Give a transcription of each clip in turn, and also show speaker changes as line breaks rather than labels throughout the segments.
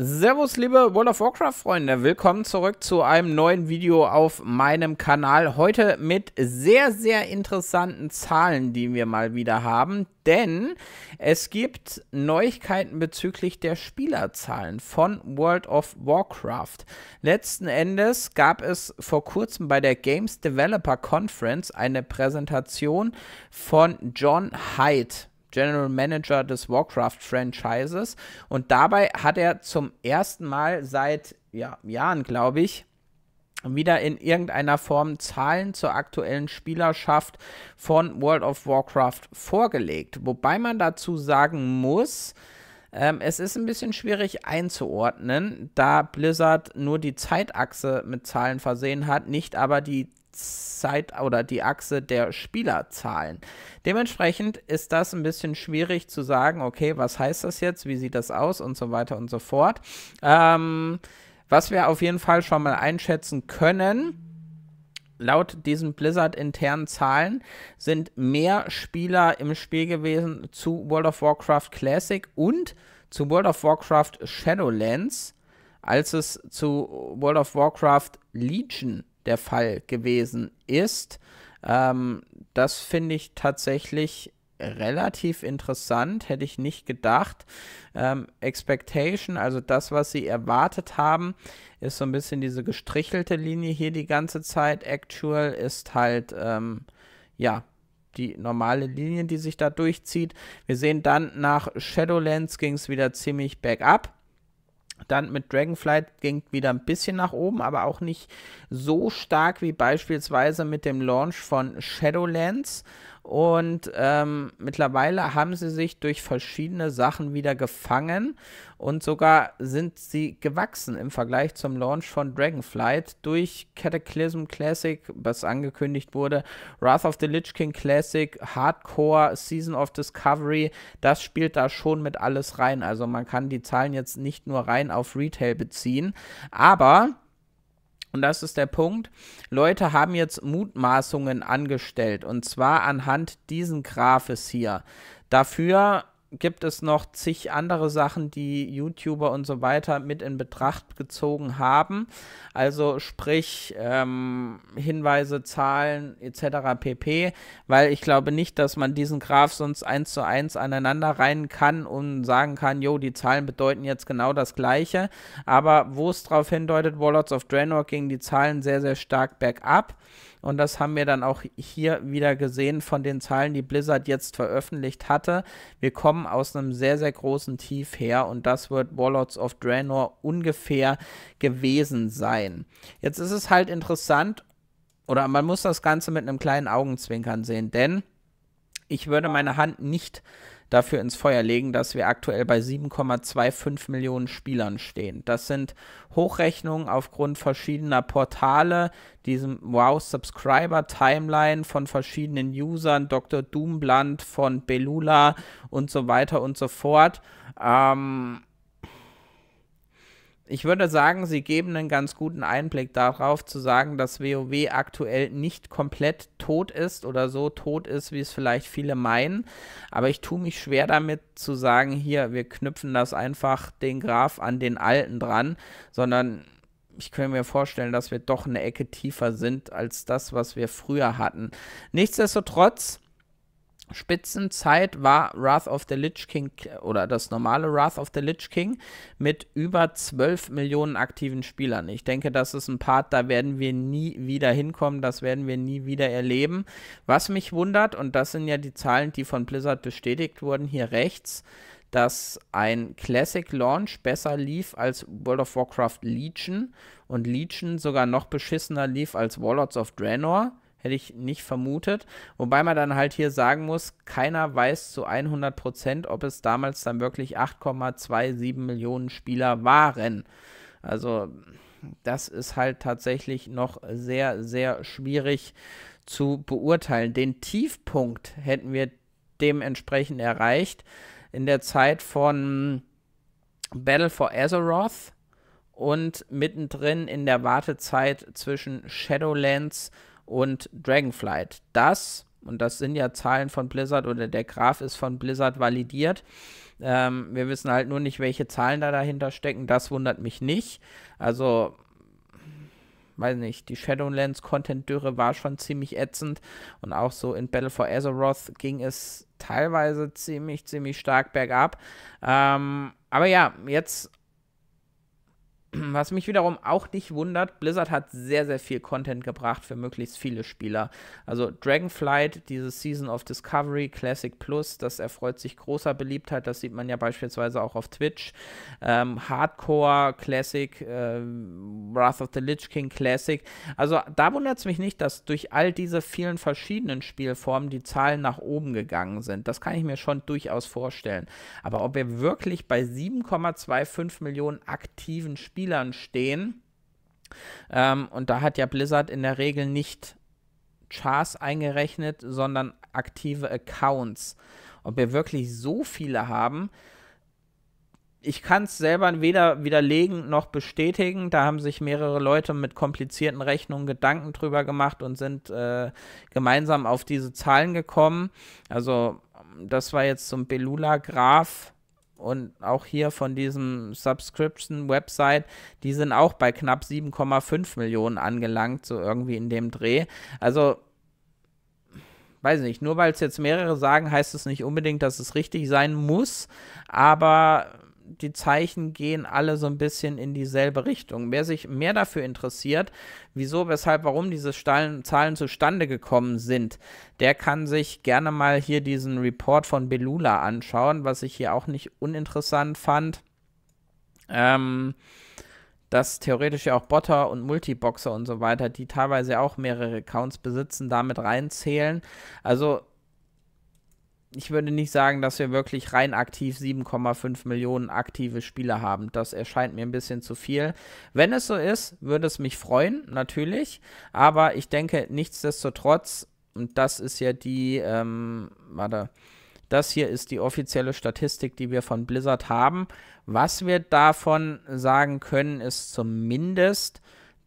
Servus, liebe World of Warcraft-Freunde. Willkommen zurück zu einem neuen Video auf meinem Kanal. Heute mit sehr, sehr interessanten Zahlen, die wir mal wieder haben. Denn es gibt Neuigkeiten bezüglich der Spielerzahlen von World of Warcraft. Letzten Endes gab es vor kurzem bei der Games Developer Conference eine Präsentation von John Hyde General Manager des Warcraft-Franchises. Und dabei hat er zum ersten Mal seit ja, Jahren, glaube ich, wieder in irgendeiner Form Zahlen zur aktuellen Spielerschaft von World of Warcraft vorgelegt. Wobei man dazu sagen muss, ähm, es ist ein bisschen schwierig einzuordnen, da Blizzard nur die Zeitachse mit Zahlen versehen hat, nicht aber die Zeit oder die Achse der Spielerzahlen. Dementsprechend ist das ein bisschen schwierig zu sagen, okay, was heißt das jetzt, wie sieht das aus und so weiter und so fort. Ähm, was wir auf jeden Fall schon mal einschätzen können, laut diesen Blizzard-internen Zahlen sind mehr Spieler im Spiel gewesen zu World of Warcraft Classic und zu World of Warcraft Shadowlands, als es zu World of Warcraft Legion der Fall gewesen ist. Ähm, das finde ich tatsächlich relativ interessant, hätte ich nicht gedacht. Ähm, Expectation, also das, was sie erwartet haben, ist so ein bisschen diese gestrichelte Linie hier die ganze Zeit. Actual ist halt, ähm, ja, die normale Linie, die sich da durchzieht. Wir sehen dann nach Shadowlands ging es wieder ziemlich bergab. Dann mit Dragonflight ging wieder ein bisschen nach oben, aber auch nicht so stark wie beispielsweise mit dem Launch von Shadowlands. Und ähm, mittlerweile haben sie sich durch verschiedene Sachen wieder gefangen und sogar sind sie gewachsen im Vergleich zum Launch von Dragonflight durch Cataclysm Classic, was angekündigt wurde, Wrath of the Lich King Classic, Hardcore, Season of Discovery, das spielt da schon mit alles rein. Also man kann die Zahlen jetzt nicht nur rein auf Retail beziehen, aber und das ist der Punkt. Leute haben jetzt Mutmaßungen angestellt und zwar anhand diesen Graphes hier. Dafür gibt es noch zig andere Sachen, die YouTuber und so weiter mit in Betracht gezogen haben. Also sprich ähm, Hinweise, Zahlen etc. pp. Weil ich glaube nicht, dass man diesen Graph sonst eins zu eins aneinander rein kann und sagen kann, jo, die Zahlen bedeuten jetzt genau das Gleiche. Aber wo es darauf hindeutet, Warlords of Draenor gingen die Zahlen sehr, sehr stark bergab. Und das haben wir dann auch hier wieder gesehen von den Zahlen, die Blizzard jetzt veröffentlicht hatte. Wir kommen aus einem sehr, sehr großen Tief her und das wird Warlords of Draenor ungefähr gewesen sein. Jetzt ist es halt interessant oder man muss das Ganze mit einem kleinen Augenzwinkern sehen, denn ich würde meine Hand nicht dafür ins Feuer legen, dass wir aktuell bei 7,25 Millionen Spielern stehen. Das sind Hochrechnungen aufgrund verschiedener Portale, diesem Wow Subscriber Timeline von verschiedenen Usern, Dr. Doombland von Belula und so weiter und so fort. Ähm, ich würde sagen, sie geben einen ganz guten Einblick darauf, zu sagen, dass WoW aktuell nicht komplett tot ist oder so tot ist, wie es vielleicht viele meinen. Aber ich tue mich schwer damit zu sagen, hier, wir knüpfen das einfach den Graph an den alten dran, sondern ich könnte mir vorstellen, dass wir doch eine Ecke tiefer sind als das, was wir früher hatten. Nichtsdestotrotz Spitzenzeit war Wrath of the Lich King oder das normale Wrath of the Lich King mit über 12 Millionen aktiven Spielern. Ich denke, das ist ein Part, da werden wir nie wieder hinkommen, das werden wir nie wieder erleben. Was mich wundert, und das sind ja die Zahlen, die von Blizzard bestätigt wurden, hier rechts, dass ein Classic Launch besser lief als World of Warcraft Legion und Legion sogar noch beschissener lief als Warlords of Draenor. Hätte ich nicht vermutet. Wobei man dann halt hier sagen muss, keiner weiß zu 100 Prozent, ob es damals dann wirklich 8,27 Millionen Spieler waren. Also das ist halt tatsächlich noch sehr, sehr schwierig zu beurteilen. Den Tiefpunkt hätten wir dementsprechend erreicht in der Zeit von Battle for Azeroth und mittendrin in der Wartezeit zwischen Shadowlands und Dragonflight. Das, und das sind ja Zahlen von Blizzard oder der Graph ist von Blizzard validiert. Ähm, wir wissen halt nur nicht, welche Zahlen da dahinter stecken. Das wundert mich nicht. Also weiß nicht, die Shadowlands Content-Dürre war schon ziemlich ätzend und auch so in Battle for Azeroth ging es teilweise ziemlich, ziemlich stark bergab. Ähm, aber ja, jetzt Was mich wiederum auch nicht wundert, Blizzard hat sehr, sehr viel Content gebracht für möglichst viele Spieler. Also Dragonflight, dieses Season of Discovery, Classic Plus, das erfreut sich großer Beliebtheit, das sieht man ja beispielsweise auch auf Twitch. Ähm, Hardcore Classic, äh, Wrath of the Lich King Classic. Also da wundert es mich nicht, dass durch all diese vielen verschiedenen Spielformen die Zahlen nach oben gegangen sind. Das kann ich mir schon durchaus vorstellen. Aber ob wir wirklich bei 7,25 Millionen aktiven Spielern Spielern stehen. Ähm, und da hat ja Blizzard in der Regel nicht Chars eingerechnet, sondern aktive Accounts. Ob wir wirklich so viele haben, ich kann es selber weder widerlegen noch bestätigen. Da haben sich mehrere Leute mit komplizierten Rechnungen Gedanken drüber gemacht und sind äh, gemeinsam auf diese Zahlen gekommen. Also, das war jetzt zum Belula-Graph und auch hier von diesem Subscription-Website, die sind auch bei knapp 7,5 Millionen angelangt, so irgendwie in dem Dreh. Also, weiß nicht, nur weil es jetzt mehrere sagen, heißt es nicht unbedingt, dass es richtig sein muss, aber die Zeichen gehen alle so ein bisschen in dieselbe Richtung. Wer sich mehr dafür interessiert, wieso, weshalb, warum diese Zahlen zustande gekommen sind, der kann sich gerne mal hier diesen Report von Belula anschauen, was ich hier auch nicht uninteressant fand. Ähm, dass theoretisch ja auch Botter und Multiboxer und so weiter, die teilweise auch mehrere Accounts besitzen, damit reinzählen. Also ich würde nicht sagen, dass wir wirklich rein aktiv 7,5 Millionen aktive Spieler haben. Das erscheint mir ein bisschen zu viel. Wenn es so ist, würde es mich freuen, natürlich. Aber ich denke, nichtsdestotrotz, und das ist ja die, ähm, warte, das hier ist die offizielle Statistik, die wir von Blizzard haben. Was wir davon sagen können, ist zumindest,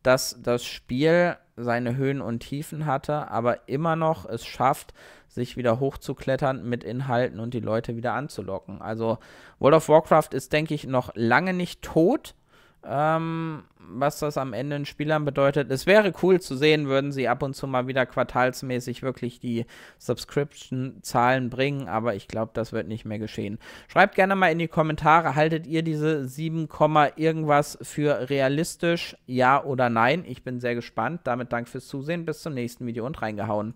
dass das Spiel seine Höhen und Tiefen hatte, aber immer noch es schafft, sich wieder hochzuklettern mit Inhalten und die Leute wieder anzulocken. Also World of Warcraft ist, denke ich, noch lange nicht tot, ähm, was das am Ende den Spielern bedeutet. Es wäre cool zu sehen, würden sie ab und zu mal wieder quartalsmäßig wirklich die Subscription-Zahlen bringen, aber ich glaube, das wird nicht mehr geschehen. Schreibt gerne mal in die Kommentare, haltet ihr diese 7, irgendwas für realistisch? Ja oder nein? Ich bin sehr gespannt. Damit danke fürs Zusehen, bis zum nächsten Video und reingehauen.